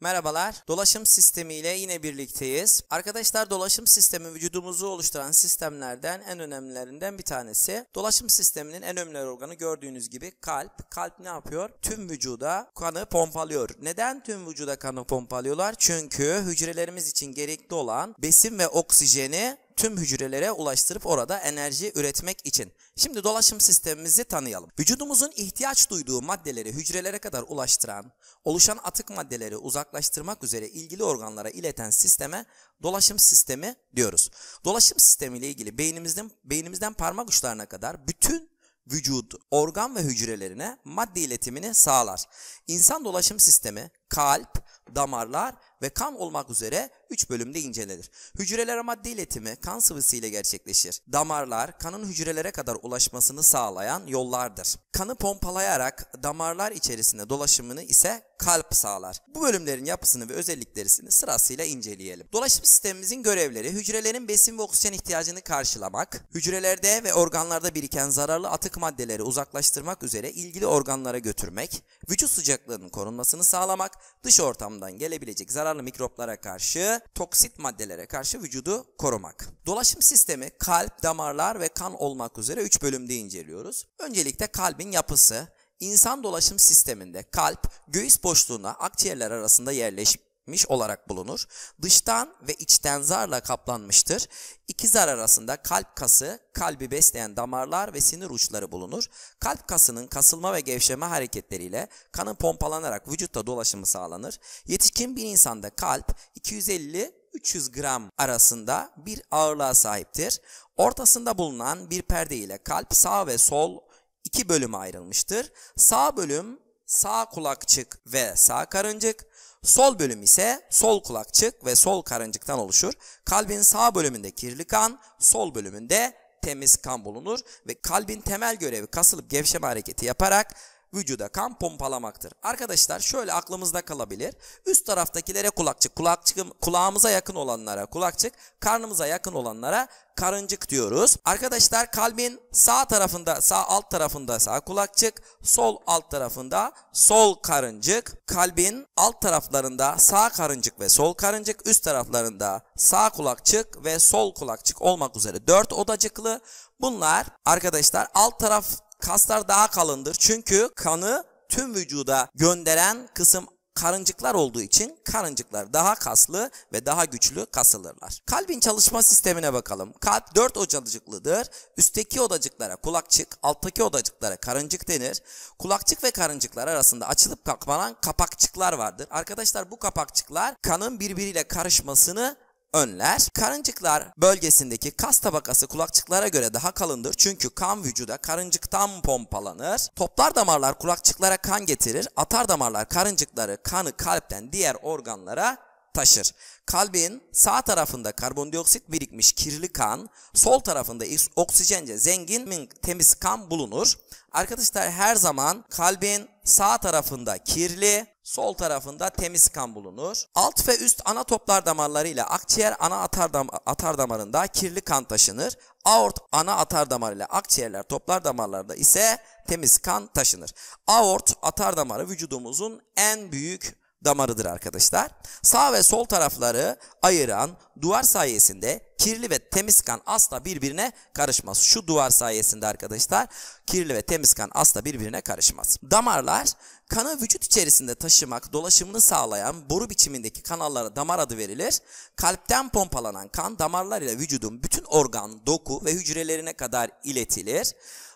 Merhabalar. Dolaşım sistemi ile yine birlikteyiz. Arkadaşlar dolaşım sistemi vücudumuzu oluşturan sistemlerden en önemlilerinden bir tanesi. Dolaşım sisteminin en önemli organı gördüğünüz gibi kalp. Kalp ne yapıyor? Tüm vücuda kanı pompalıyor. Neden tüm vücuda kanı pompalıyorlar? Çünkü hücrelerimiz için gerekli olan besin ve oksijeni tüm hücrelere ulaştırıp orada enerji üretmek için. Şimdi dolaşım sistemimizi tanıyalım. Vücudumuzun ihtiyaç duyduğu maddeleri hücrelere kadar ulaştıran, oluşan atık maddeleri uzaklaştırmak üzere ilgili organlara ileten sisteme dolaşım sistemi diyoruz. Dolaşım sistemi ile ilgili beynimizden beynimizden parmak uçlarına kadar bütün vücut, organ ve hücrelerine madde iletimini sağlar. İnsan dolaşım sistemi kalp, damarlar ve kan olmak üzere 3 bölümde incelenir. Hücreler madde iletimi kan sıvısı ile gerçekleşir. Damarlar kanın hücrelere kadar ulaşmasını sağlayan yollardır. Kanı pompalayarak damarlar içerisinde dolaşımını ise kalp sağlar. Bu bölümlerin yapısını ve özelliklerini sırasıyla inceleyelim. Dolaşım sistemimizin görevleri hücrelerin besin ve oksijen ihtiyacını karşılamak, hücrelerde ve organlarda biriken zararlı atık maddeleri uzaklaştırmak üzere ilgili organlara götürmek, vücut sıcaklığının korunmasını sağlamak, dış ortamdan gelebilecek zararlı mikroplara karşı, toksit maddelere karşı vücudu korumak. Dolaşım sistemi kalp, damarlar ve kan olmak üzere 3 bölümde inceliyoruz. Öncelikle kalbin yapısı, İnsan dolaşım sisteminde kalp göğüs boşluğuna akciğerler arasında yerleşip miş olarak bulunur. Dıştan ve içten zarla kaplanmıştır. İki zar arasında kalp kası, kalbi besleyen damarlar ve sinir uçları bulunur. Kalp kasının kasılma ve gevşeme hareketleriyle kanın pompalanarak vücutta dolaşımı sağlanır. Yetişkin bir insanda kalp 250 300 gram arasında bir ağırlığa sahiptir. Ortasında bulunan bir perde ile kalp sağ ve sol iki bölüme ayrılmıştır. Sağ bölüm sağ kulakçık ve sağ karıncık, Sol bölüm ise sol kulakçık ve sol karıncıktan oluşur. Kalbin sağ bölümünde kirli kan, sol bölümünde temiz kan bulunur ve kalbin temel görevi kasılıp gevşeme hareketi yaparak vücuda kan pompalamaktır. Arkadaşlar şöyle aklımızda kalabilir. Üst taraftakilere kulakçık, kulakçık kulağımıza yakın olanlara kulakçık, karnımıza yakın olanlara karıncık diyoruz. Arkadaşlar kalbin sağ tarafında, sağ alt tarafında sağ kulakçık, sol alt tarafında sol karıncık, kalbin alt taraflarında sağ karıncık ve sol karıncık, üst taraflarında sağ kulakçık ve sol kulakçık olmak üzere 4 odacıklı. Bunlar arkadaşlar alt taraf kaslar daha kalındır. Çünkü kanı tüm vücuda gönderen kısım karıncıklar olduğu için karıncıklar daha kaslı ve daha güçlü kasılırlar. Kalbin çalışma sistemine bakalım. Kalp 4 odacıklıdır. Üstteki odacıklara kulakçık, alttaki odacıklara karıncık denir. Kulakçık ve karıncıklar arasında açılıp kapanan kapakçıklar vardır. Arkadaşlar bu kapakçıklar kanın birbiriyle karışmasını önler. Karıncıklar bölgesindeki kas tabakası kulakçıklara göre daha kalındır. Çünkü kan vücuda karıncıktan pompalanır. Toplar damarlar kulakçıklara kan getirir. Atar damarlar karıncıkları kanı kalpten diğer organlara taşır. Kalbin sağ tarafında karbondioksit birikmiş kirli kan, sol tarafında oksijence zengin temiz kan bulunur. Arkadaşlar her zaman kalbin sağ tarafında kirli, Sol tarafında temiz kan bulunur. Alt ve üst ana toplar damarları ile akciğer ana atar, dam atar damarında kirli kan taşınır. Aort ana atar damar ile akciğerler toplar damarlarda ise temiz kan taşınır. Aort atar damarı vücudumuzun en büyük damarıdır arkadaşlar. Sağ ve sol tarafları ayıran duvar sayesinde kirli ve temiz kan asla birbirine karışmaz. Şu duvar sayesinde arkadaşlar kirli ve temiz kan asla birbirine karışmaz. Damarlar kanı vücut içerisinde taşımak, dolaşımını sağlayan boru biçimindeki kanallara damar adı verilir. Kalpten pompalanan kan damarlar ile vücudun bütün organ, doku ve hücrelerine kadar iletilir.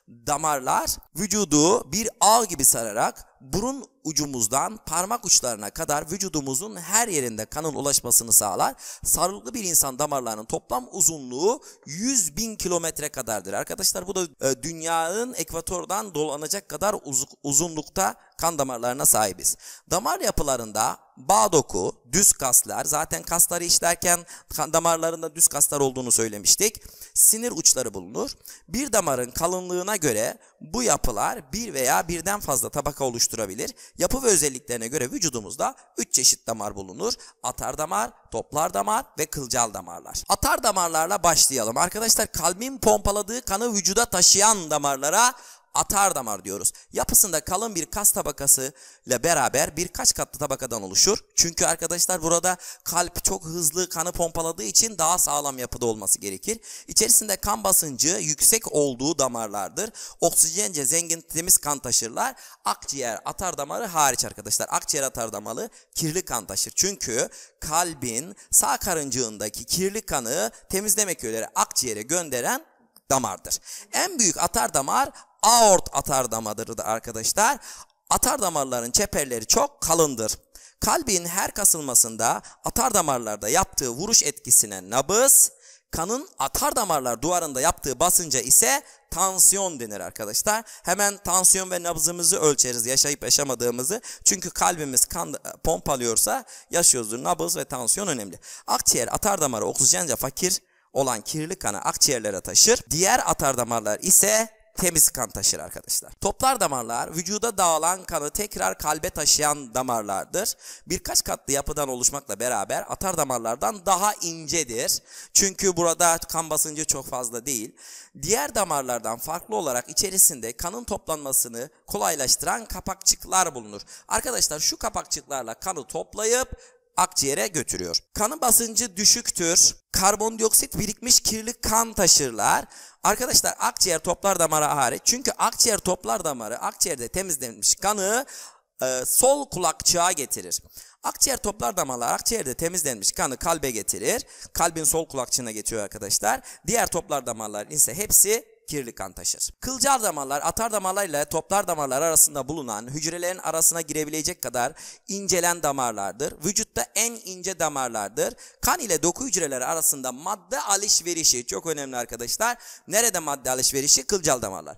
Damarlar vücudu bir ağ gibi sararak burun ucumuzdan parmak uçlarına kadar vücudumuzun her yerinde kanın ulaşmasını sağlar. Sağlıklı bir insan damarlarının toplam uzunluğu 100 bin kilometre kadardır. Arkadaşlar bu da e, dünyanın ekvatordan dolanacak kadar uz uzunlukta kan damarlarına sahibiz. Damar yapılarında bağ doku, düz kaslar, zaten kasları işlerken kan damarlarında düz kaslar olduğunu söylemiştik. Sinir uçları bulunur. Bir damarın kalınlığına göre bu yapılar bir veya birden fazla tabaka oluşturur oluşturabilir. Yapı ve özelliklerine göre vücudumuzda 3 çeşit damar bulunur. Atar damar, toplar damar ve kılcal damarlar. Atar damarlarla başlayalım. Arkadaşlar kalbin pompaladığı kanı vücuda taşıyan damarlara atar damar diyoruz. Yapısında kalın bir kas tabakası ile beraber birkaç katlı tabakadan oluşur. Çünkü arkadaşlar burada kalp çok hızlı kanı pompaladığı için daha sağlam yapıda olması gerekir. İçerisinde kan basıncı yüksek olduğu damarlardır. Oksijence zengin temiz kan taşırlar. Akciğer atar damarı hariç arkadaşlar. Akciğer atar damarı kirli kan taşır. Çünkü kalbin sağ karıncığındaki kirli kanı temizlemek üzere akciğere gönderen damardır. En büyük atar damar aort atar damarıdır arkadaşlar. Atar damarların çeperleri çok kalındır. Kalbin her kasılmasında atar damarlarda yaptığı vuruş etkisine nabız, kanın atar damarlar duvarında yaptığı basınca ise tansiyon denir arkadaşlar. Hemen tansiyon ve nabzımızı ölçeriz yaşayıp yaşamadığımızı. Çünkü kalbimiz kan e, pompalıyorsa yaşıyoruzdur. Nabız ve tansiyon önemli. Akciğer atar damarı oksijence fakir olan kirli kanı akciğerlere taşır. Diğer atar damarlar ise temiz kan taşır arkadaşlar. Toplar damarlar vücuda dağılan kanı tekrar kalbe taşıyan damarlardır. Birkaç katlı yapıdan oluşmakla beraber atar damarlardan daha incedir. Çünkü burada kan basıncı çok fazla değil. Diğer damarlardan farklı olarak içerisinde kanın toplanmasını kolaylaştıran kapakçıklar bulunur. Arkadaşlar şu kapakçıklarla kanı toplayıp akciğere götürüyor. Kanın basıncı düşüktür. Karbondioksit birikmiş kirli kan taşırlar. Arkadaşlar akciğer toplar damarı hariç. Çünkü akciğer toplar damarı akciğerde temizlenmiş kanı e, sol kulakçığa getirir. Akciğer toplar damarlar akciğerde temizlenmiş kanı kalbe getirir. Kalbin sol kulakçığına getiriyor arkadaşlar. Diğer toplar damarlar ise hepsi kirli kan taşır. Kılcal damarlar atar damarlarla toplar damarlar arasında bulunan hücrelerin arasına girebilecek kadar incelen damarlardır. Vücutta en ince damarlardır. Kan ile doku hücreleri arasında madde alışverişi çok önemli arkadaşlar. Nerede madde alışverişi? Kılcal damarlar.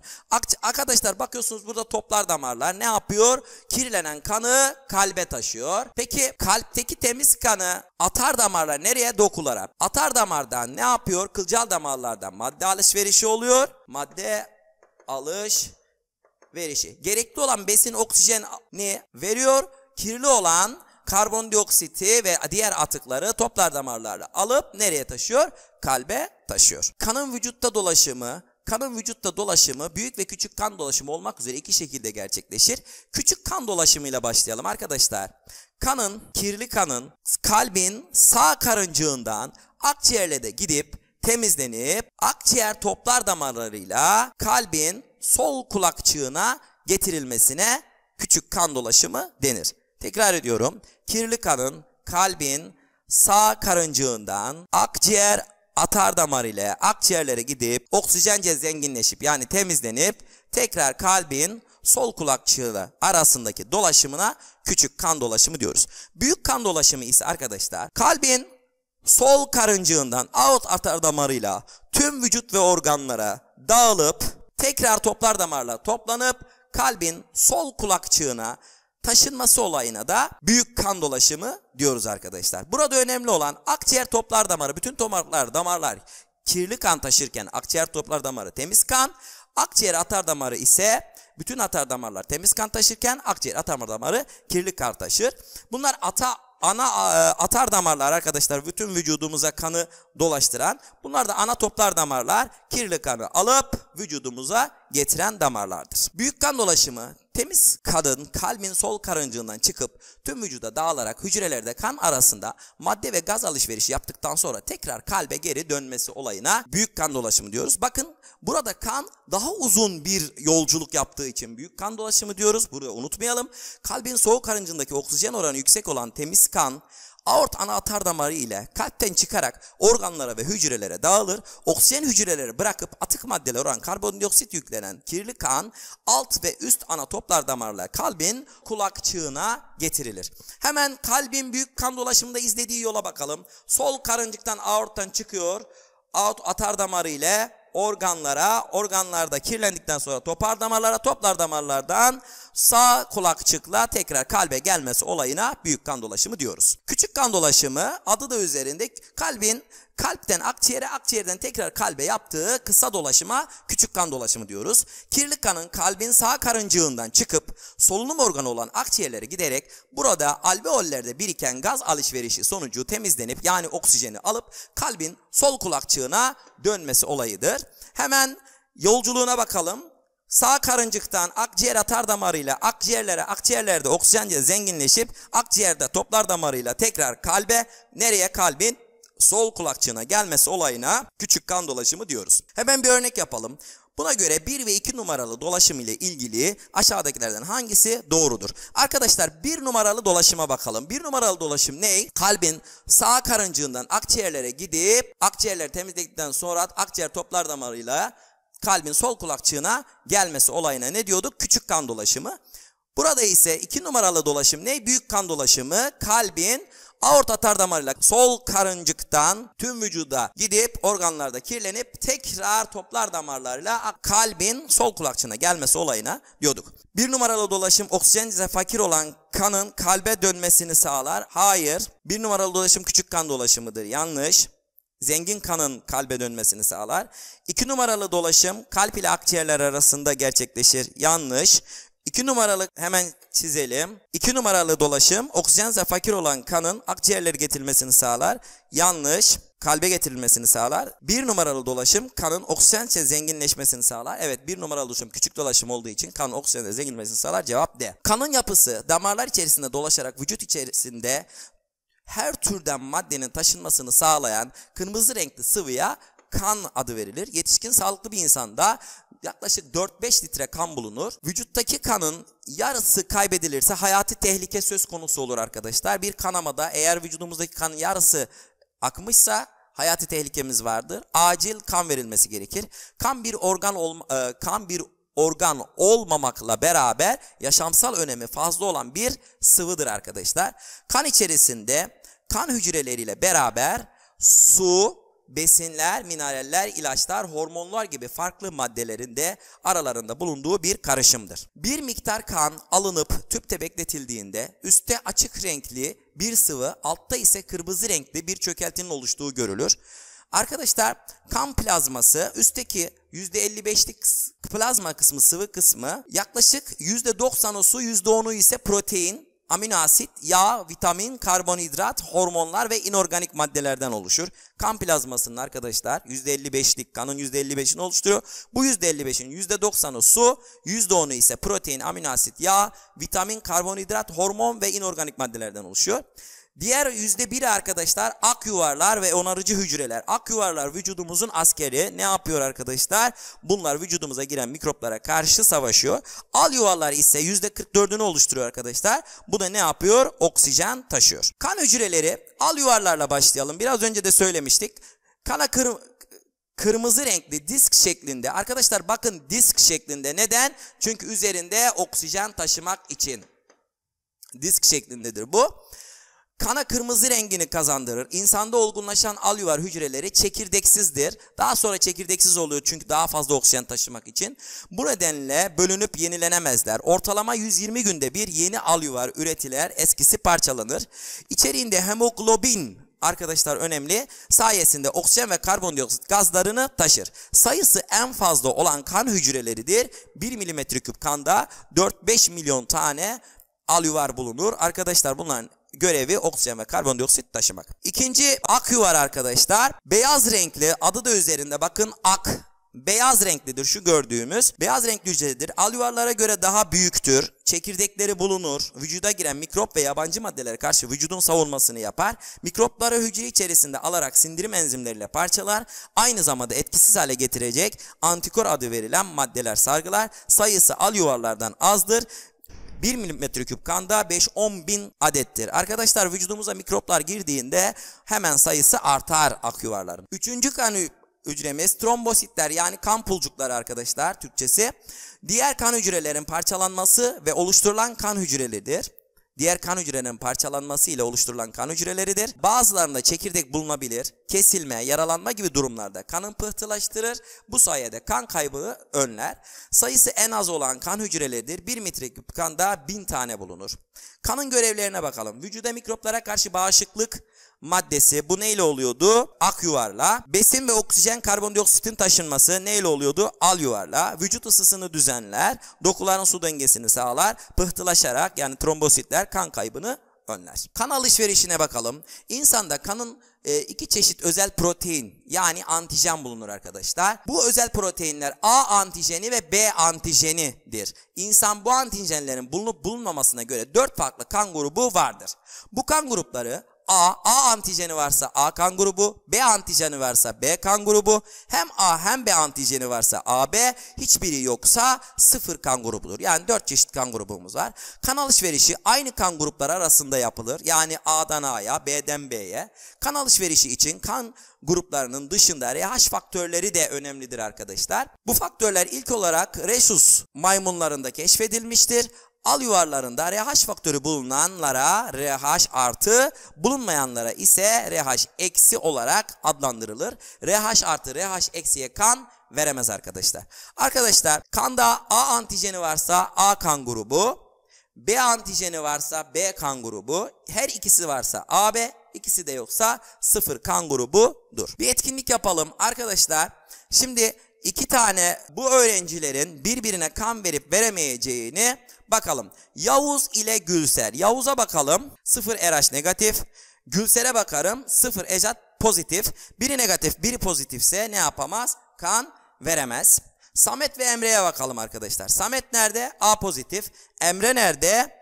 Arkadaşlar bakıyorsunuz burada toplar damarlar ne yapıyor? Kirlenen kanı kalbe taşıyor. Peki kalpteki temiz kanı atar damarlar nereye? Dokulara. Atar damardan ne yapıyor? Kılcal damarlardan madde alışverişi oluyor madde alış verişi. Gerekli olan besin oksijeni veriyor. Kirli olan karbondioksiti ve diğer atıkları toplar damarlarla alıp nereye taşıyor? Kalbe taşıyor. Kanın vücutta dolaşımı, kanın vücutta dolaşımı büyük ve küçük kan dolaşımı olmak üzere iki şekilde gerçekleşir. Küçük kan dolaşımıyla başlayalım arkadaşlar. Kanın, kirli kanın kalbin sağ karıncığından akciğerle de gidip temizlenip akciğer toplar damarlarıyla kalbin sol kulakçığına getirilmesine küçük kan dolaşımı denir. Tekrar ediyorum. Kirli kanın kalbin sağ karıncığından akciğer atar damar ile akciğerlere gidip oksijence zenginleşip yani temizlenip tekrar kalbin sol kulakçığıyla arasındaki dolaşımına küçük kan dolaşımı diyoruz. Büyük kan dolaşımı ise arkadaşlar kalbin sol karıncığından aort arter damarıyla tüm vücut ve organlara dağılıp tekrar toplar damarla toplanıp kalbin sol kulakçığına taşınması olayına da büyük kan dolaşımı diyoruz arkadaşlar. Burada önemli olan akciğer toplar damarı, bütün tomarlar, damarlar kirli kan taşırken akciğer toplar damarı temiz kan, akciğer atar damarı ise bütün atar damarlar temiz kan taşırken akciğer atar damarı kirli kan taşır. Bunlar ata ana e, atar damarlar arkadaşlar bütün vücudumuza kanı dolaştıran bunlar da ana toplar damarlar kirli kanı alıp vücudumuza getiren damarlardır. Büyük kan dolaşımı temiz kadın kalbin sol karıncığından çıkıp tüm vücuda dağılarak hücrelerde kan arasında madde ve gaz alışverişi yaptıktan sonra tekrar kalbe geri dönmesi olayına büyük kan dolaşımı diyoruz. Bakın burada kan daha uzun bir yolculuk yaptığı için büyük kan dolaşımı diyoruz. Burayı unutmayalım. Kalbin soğuk karıncındaki oksijen oranı yüksek olan temiz kan aort anahtar damarı ile kalpten çıkarak organlara ve hücrelere dağılır. Oksijen hücreleri bırakıp atık maddeler olan karbondioksit yüklenen kirli kan alt ve üst ana toplar damarla kalbin kulakçığına getirilir. Hemen kalbin büyük kan dolaşımında izlediği yola bakalım. Sol karıncıktan aorttan çıkıyor. Aort atar damarı ile organlara, organlarda kirlendikten sonra topar damarlara, toplar damarlardan sağ kulakçıkla tekrar kalbe gelmesi olayına büyük kan dolaşımı diyoruz. Küçük kan dolaşımı adı da üzerinde kalbin Kalpten akciğere, akciğerden tekrar kalbe yaptığı kısa dolaşıma küçük kan dolaşımı diyoruz. Kirli kanın kalbin sağ karıncığından çıkıp solunum organı olan akciğerlere giderek burada alveollerde biriken gaz alışverişi sonucu temizlenip yani oksijeni alıp kalbin sol kulakçığına dönmesi olayıdır. Hemen yolculuğuna bakalım. Sağ karıncıktan akciğer atar damarıyla akciğerlere akciğerlerde oksijenle zenginleşip akciğerde toplar damarıyla tekrar kalbe nereye kalbin sol kulakçığına gelmesi olayına küçük kan dolaşımı diyoruz. Hemen bir örnek yapalım. Buna göre 1 ve 2 numaralı dolaşım ile ilgili aşağıdakilerden hangisi doğrudur? Arkadaşlar 1 numaralı dolaşıma bakalım. 1 numaralı dolaşım ne? Kalbin sağ karıncığından akciğerlere gidip akciğerleri temizledikten sonra akciğer toplar damarıyla kalbin sol kulakçığına gelmesi olayına ne diyorduk? Küçük kan dolaşımı. Burada ise 2 numaralı dolaşım ne? Büyük kan dolaşımı kalbin aorta tar damarıyla sol karıncıktan tüm vücuda gidip organlarda kirlenip tekrar toplar damarlarıyla kalbin sol kulakçığına gelmesi olayına diyorduk. Bir numaralı dolaşım oksijenize fakir olan kanın kalbe dönmesini sağlar. Hayır. Bir numaralı dolaşım küçük kan dolaşımıdır. Yanlış zengin kanın kalbe dönmesini sağlar. İki numaralı dolaşım kalp ile akciğerler arasında gerçekleşir. Yanlış. 2 numaralı hemen çizelim. 2 numaralı dolaşım oksijenize fakir olan kanın akciğerlere getirilmesini sağlar. Yanlış kalbe getirilmesini sağlar. Bir numaralı dolaşım kanın oksijenle zenginleşmesini sağlar. Evet bir numaralı dolaşım küçük dolaşım olduğu için kan oksijenle zenginleşmesini sağlar. Cevap D. Kanın yapısı damarlar içerisinde dolaşarak vücut içerisinde her türden maddenin taşınmasını sağlayan kırmızı renkli sıvıya kan adı verilir. Yetişkin sağlıklı bir insanda yaklaşık 4-5 litre kan bulunur. Vücuttaki kanın yarısı kaybedilirse hayati tehlike söz konusu olur arkadaşlar. Bir kanamada eğer vücudumuzdaki kanın yarısı akmışsa hayati tehlikemiz vardır. Acil kan verilmesi gerekir. Kan bir organ olma, e, kan bir organ olmamakla beraber yaşamsal önemi fazla olan bir sıvıdır arkadaşlar. Kan içerisinde kan hücreleriyle beraber su, besinler, mineraller, ilaçlar, hormonlar gibi farklı maddelerin de aralarında bulunduğu bir karışımdır. Bir miktar kan alınıp tüpte bekletildiğinde üstte açık renkli bir sıvı, altta ise kırmızı renkli bir çökeltinin oluştuğu görülür. Arkadaşlar kan plazması üstteki %55'lik plazma kısmı sıvı kısmı yaklaşık %90'u su %10'u ise protein amino asit, yağ, vitamin, karbonhidrat, hormonlar ve inorganik maddelerden oluşur. Kan plazmasının arkadaşlar %55'lik kanın %55'ini oluşturuyor. Bu %55'in %90'ı su, %10'u ise protein, amino asit, yağ, vitamin, karbonhidrat, hormon ve inorganik maddelerden oluşuyor. Diğer yüzde bir arkadaşlar ak yuvarlar ve onarıcı hücreler. Ak yuvarlar vücudumuzun askeri ne yapıyor arkadaşlar? Bunlar vücudumuza giren mikroplara karşı savaşıyor. Al yuvarlar ise yüzde 44'ünü oluşturuyor arkadaşlar. Bu da ne yapıyor? Oksijen taşıyor. Kan hücreleri al yuvarlarla başlayalım. Biraz önce de söylemiştik. Kana kırmızı kırmızı renkli disk şeklinde. Arkadaşlar bakın disk şeklinde. Neden? Çünkü üzerinde oksijen taşımak için. Disk şeklindedir bu. Kana kırmızı rengini kazandırır. İnsanda olgunlaşan alüvar hücreleri çekirdeksizdir. Daha sonra çekirdeksiz oluyor çünkü daha fazla oksijen taşımak için. Bu nedenle bölünüp yenilenemezler. Ortalama 120 günde bir yeni alüvar üretiler, eskisi parçalanır. İçeriğinde hemoglobin arkadaşlar önemli sayesinde oksijen ve karbondioksit gazlarını taşır. Sayısı en fazla olan kan hücreleridir. 1 milimetre küp kanda 4-5 milyon tane alüvar bulunur. Arkadaşlar bunların görevi oksijen ve karbondioksit taşımak. İkinci akü var arkadaşlar. Beyaz renkli adı da üzerinde bakın ak beyaz renklidir şu gördüğümüz. Beyaz renkli hücredir. Alüvarlara göre daha büyüktür. Çekirdekleri bulunur. Vücuda giren mikrop ve yabancı maddelere karşı vücudun savunmasını yapar. Mikropları hücre içerisinde alarak sindirim enzimleriyle parçalar. Aynı zamanda etkisiz hale getirecek antikor adı verilen maddeler sargılar. Sayısı alüvarlardan azdır. 1 milimetreküp da 5-10 bin adettir. Arkadaşlar vücudumuza mikroplar girdiğinde hemen sayısı artar aküvarların. Üçüncü kan hücremiz trombositler yani kan pulcukları arkadaşlar Türkçesi. Diğer kan hücrelerin parçalanması ve oluşturulan kan hücreleridir diğer kan hücrenin parçalanması ile oluşturulan kan hücreleridir. Bazılarında çekirdek bulunabilir, kesilme, yaralanma gibi durumlarda kanın pıhtılaştırır. Bu sayede kan kaybı önler. Sayısı en az olan kan hücreleridir. 1 metreküp kanda 1000 tane bulunur. Kanın görevlerine bakalım. Vücuda mikroplara karşı bağışıklık maddesi bu neyle oluyordu? Ak yuvarla. Besin ve oksijen karbondioksitin taşınması neyle oluyordu? Al yuvarla. Vücut ısısını düzenler, dokuların su dengesini sağlar, pıhtılaşarak yani trombositler kan kaybını önler. Kan alışverişine bakalım. İnsanda kanın e, iki çeşit özel protein yani antijen bulunur arkadaşlar. Bu özel proteinler A antijeni ve B antijenidir. İnsan bu antijenlerin bulunup bulunmamasına göre dört farklı kan grubu vardır. Bu kan grupları A, A antijeni varsa A kan grubu, B antijeni varsa B kan grubu, hem A hem B antijeni varsa AB, hiçbiri yoksa sıfır kan grubudur. Yani dört çeşit kan grubumuz var. Kan alışverişi aynı kan grupları arasında yapılır. Yani A'dan A'ya, B'den B'ye. Kan alışverişi için kan gruplarının dışında RH faktörleri de önemlidir arkadaşlar. Bu faktörler ilk olarak resus maymunlarında keşfedilmiştir. Al yuvarlarında RH faktörü bulunanlara RH artı, bulunmayanlara ise RH eksi olarak adlandırılır. RH artı RH eksiye kan veremez arkadaşlar. Arkadaşlar kanda A antijeni varsa A kan grubu, B antijeni varsa B kan grubu, her ikisi varsa AB, ikisi de yoksa sıfır kan grubudur. Bir etkinlik yapalım arkadaşlar. Şimdi iki tane bu öğrencilerin birbirine kan verip veremeyeceğini bakalım. Yavuz ile Gülser. Yavuz'a bakalım. 0 RH negatif. Gülser'e bakarım. 0 ejat pozitif. Biri negatif, biri pozitifse ne yapamaz? Kan veremez. Samet ve Emre'ye bakalım arkadaşlar. Samet nerede? A pozitif. Emre nerede?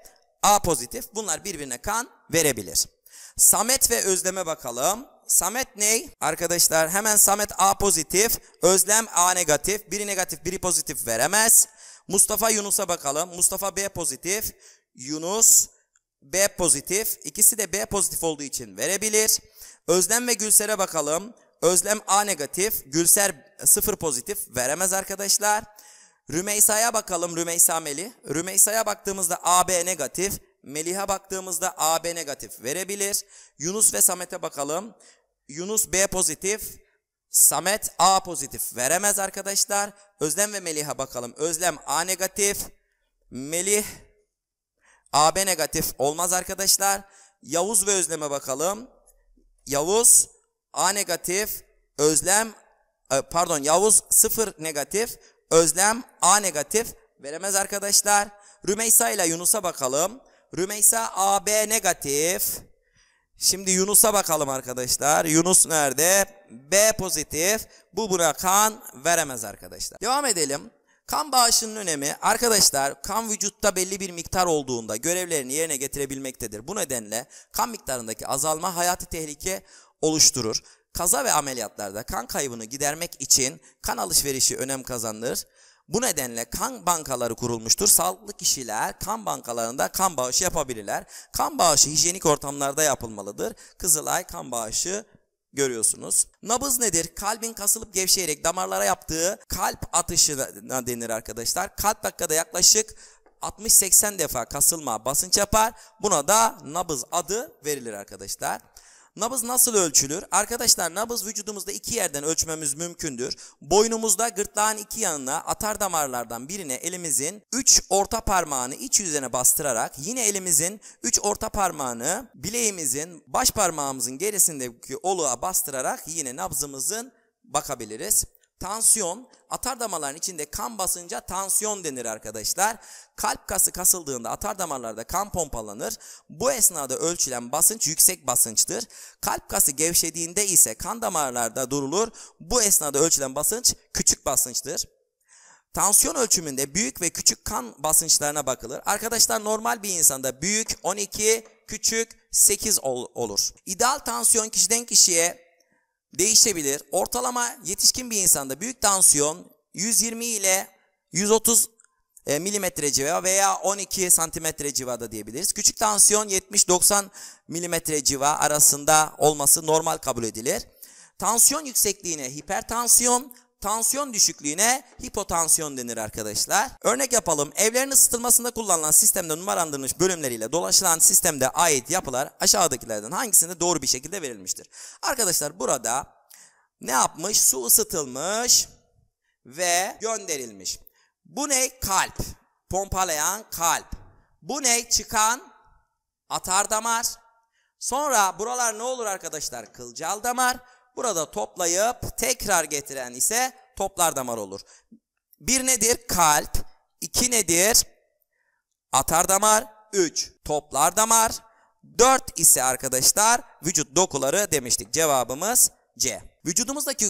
A pozitif. Bunlar birbirine kan verebilir. Samet ve Özlem'e bakalım. Samet ney? Arkadaşlar hemen Samet A pozitif, Özlem A negatif. Biri negatif, biri pozitif veremez. Mustafa Yunus'a bakalım. Mustafa B pozitif. Yunus B pozitif. İkisi de B pozitif olduğu için verebilir. Özlem ve Gülser'e bakalım. Özlem A negatif. Gülser sıfır pozitif. Veremez arkadaşlar. Rümeysa'ya bakalım. Rümeysa Melih. Rümeysa'ya baktığımızda AB negatif. Melih'e baktığımızda AB negatif verebilir. Yunus ve Samet'e bakalım. Yunus B pozitif. Samet A pozitif veremez arkadaşlar. Özlem ve Melih'e bakalım. Özlem A negatif. Melih AB negatif olmaz arkadaşlar. Yavuz ve Özlem'e bakalım. Yavuz A negatif. Özlem e, pardon Yavuz 0 negatif. Özlem A negatif veremez arkadaşlar. Rümeysa ile Yunus'a bakalım. Rümeysa AB negatif. Şimdi Yunus'a bakalım arkadaşlar. Yunus nerede? B pozitif. Bu buna kan veremez arkadaşlar. Devam edelim. Kan bağışının önemi arkadaşlar kan vücutta belli bir miktar olduğunda görevlerini yerine getirebilmektedir. Bu nedenle kan miktarındaki azalma hayati tehlike oluşturur. Kaza ve ameliyatlarda kan kaybını gidermek için kan alışverişi önem kazanır. Bu nedenle kan bankaları kurulmuştur. Sağlıklı kişiler kan bankalarında kan bağışı yapabilirler. Kan bağışı hijyenik ortamlarda yapılmalıdır. Kızılay kan bağışı görüyorsunuz. Nabız nedir? Kalbin kasılıp gevşeyerek damarlara yaptığı kalp atışına denir arkadaşlar. Kalp dakikada yaklaşık 60-80 defa kasılma basınç yapar. Buna da nabız adı verilir arkadaşlar. Nabız nasıl ölçülür? Arkadaşlar nabız vücudumuzda iki yerden ölçmemiz mümkündür. Boynumuzda gırtlağın iki yanına atar damarlardan birine elimizin 3 orta parmağını iç yüzüne bastırarak yine elimizin 3 orta parmağını bileğimizin baş parmağımızın gerisindeki oluğa bastırarak yine nabzımızın bakabiliriz. Tansiyon, atar damarların içinde kan basınca tansiyon denir arkadaşlar. Kalp kası kasıldığında atar damarlarda kan pompalanır. Bu esnada ölçülen basınç yüksek basınçtır. Kalp kası gevşediğinde ise kan damarlarda durulur. Bu esnada ölçülen basınç küçük basınçtır. Tansiyon ölçümünde büyük ve küçük kan basınçlarına bakılır. Arkadaşlar normal bir insanda büyük 12, küçük 8 ol olur. İdeal tansiyon kişiden kişiye değişebilir. Ortalama yetişkin bir insanda büyük tansiyon 120 ile 130 e, milimetre civarı veya 12 santimetre civada diyebiliriz. Küçük tansiyon 70-90 milimetre civarı arasında olması normal kabul edilir. Tansiyon yüksekliğine hipertansiyon, Tansiyon düşüklüğüne hipotansiyon denir arkadaşlar. Örnek yapalım. Evlerin ısıtılmasında kullanılan sistemde numaralandırılmış bölümleriyle dolaşılan sistemde ait yapılar aşağıdakilerden hangisinde doğru bir şekilde verilmiştir? Arkadaşlar burada ne yapmış? Su ısıtılmış ve gönderilmiş. Bu ne? Kalp. Pompalayan kalp. Bu ne? Çıkan atar damar. Sonra buralar ne olur arkadaşlar? Kılcal damar. Burada toplayıp tekrar getiren ise toplar damar olur. Bir nedir? Kalp. İki nedir? Atar damar. Üç toplar damar. Dört ise arkadaşlar vücut dokuları demiştik. Cevabımız C. Vücudumuzdaki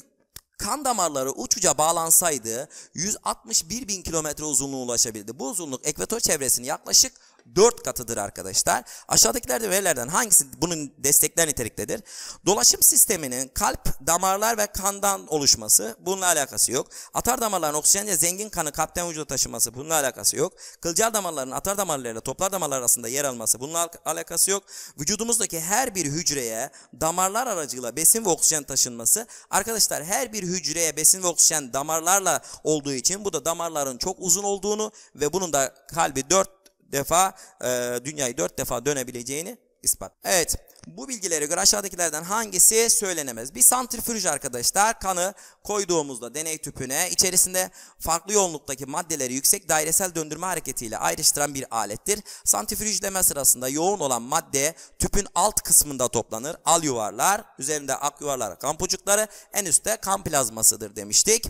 kan damarları uçuca bağlansaydı 161 bin kilometre uzunluğa ulaşabilirdi. Bu uzunluk ekvator çevresini yaklaşık 4 katıdır arkadaşlar. Aşağıdakilerde verilerden hangisi bunun destekler niteliktedir? Dolaşım sisteminin kalp, damarlar ve kandan oluşması bununla alakası yok. Atar damarların oksijenle zengin kanı kalpten vücuda taşıması bununla alakası yok. Kılcal damarların atar damarlarıyla toplar damarlar arasında yer alması bununla alakası yok. Vücudumuzdaki her bir hücreye damarlar aracıyla besin ve oksijen taşınması. Arkadaşlar her bir hücreye besin ve oksijen damarlarla olduğu için bu da damarların çok uzun olduğunu ve bunun da kalbi 4 defa e, dünyayı dört defa dönebileceğini ispat. Evet bu bilgilere göre aşağıdakilerden hangisi söylenemez? Bir santrifüj arkadaşlar kanı koyduğumuzda deney tüpüne içerisinde farklı yoğunluktaki maddeleri yüksek dairesel döndürme hareketiyle ayrıştıran bir alettir. Santrifüjleme sırasında yoğun olan madde tüpün alt kısmında toplanır. Al yuvarlar, üzerinde ak yuvarlar kampocukları, en üstte kan plazmasıdır demiştik.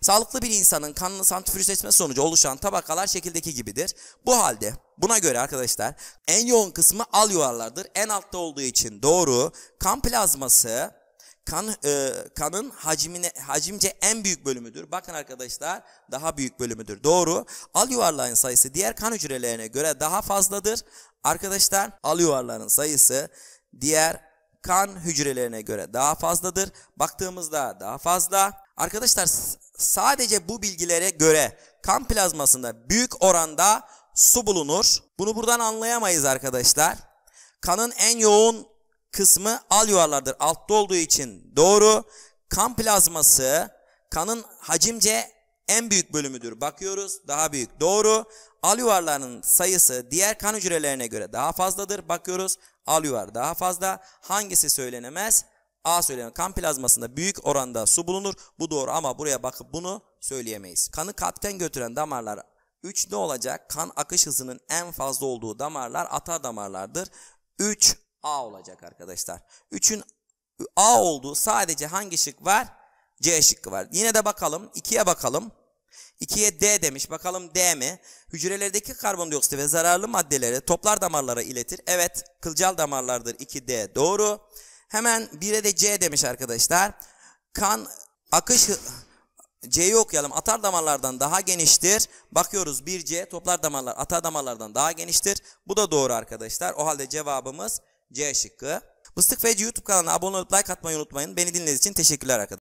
Sağlıklı bir insanın kanını santrifüj etme sonucu oluşan tabakalar şekildeki gibidir. Bu halde buna göre arkadaşlar en yoğun kısmı al yuvarlardır. En altta olduğu için doğru. Kan plazması kan e, kanın hacmine hacimce en büyük bölümüdür. Bakın arkadaşlar daha büyük bölümüdür. Doğru. Al yuvarların sayısı diğer kan hücrelerine göre daha fazladır. Arkadaşlar al yuvarlağın sayısı diğer kan hücrelerine göre daha fazladır. Baktığımızda daha fazla. Arkadaşlar sadece bu bilgilere göre kan plazmasında büyük oranda su bulunur. Bunu buradan anlayamayız arkadaşlar. Kanın en yoğun kısmı al yuvarlardır. Altta olduğu için doğru. Kan plazması kanın hacimce en büyük bölümüdür. Bakıyoruz daha büyük. Doğru. Al yuvarlarının sayısı diğer kan hücrelerine göre daha fazladır. Bakıyoruz al yuvar daha fazla. Hangisi söylenemez? A söylenen kan plazmasında büyük oranda su bulunur. Bu doğru ama buraya bakıp bunu söyleyemeyiz. Kanı kalpten götüren damarlar 3 ne olacak? Kan akış hızının en fazla olduğu damarlar atar damarlardır. 3 A olacak arkadaşlar. 3'ün A olduğu sadece hangi şık var? C şıkkı var. Yine de bakalım 2'ye bakalım. 2'ye D demiş. Bakalım D mi? Hücrelerdeki karbondioksit ve zararlı maddeleri toplar damarlara iletir. Evet, kılcal damarlardır 2D. Doğru. Hemen 1'e de C demiş arkadaşlar. Kan akış C'yi okuyalım. Atar damarlardan daha geniştir. Bakıyoruz 1C toplar damarlar atar damarlardan daha geniştir. Bu da doğru arkadaşlar. O halde cevabımız C şıkkı. Mıstık Feci YouTube kanalına abone olup like atmayı unutmayın. Beni dinlediğiniz için teşekkürler arkadaşlar.